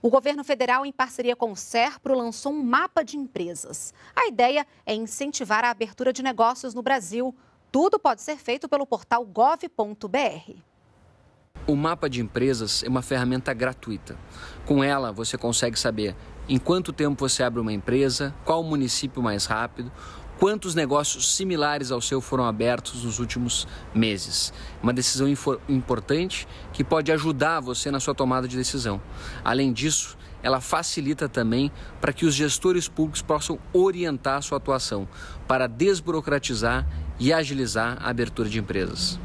O governo federal, em parceria com o SERPRO, lançou um mapa de empresas. A ideia é incentivar a abertura de negócios no Brasil. Tudo pode ser feito pelo portal gov.br. O mapa de empresas é uma ferramenta gratuita. Com ela, você consegue saber em quanto tempo você abre uma empresa, qual município mais rápido, quantos negócios similares ao seu foram abertos nos últimos meses. Uma decisão importante que pode ajudar você na sua tomada de decisão. Além disso, ela facilita também para que os gestores públicos possam orientar a sua atuação para desburocratizar e agilizar a abertura de empresas.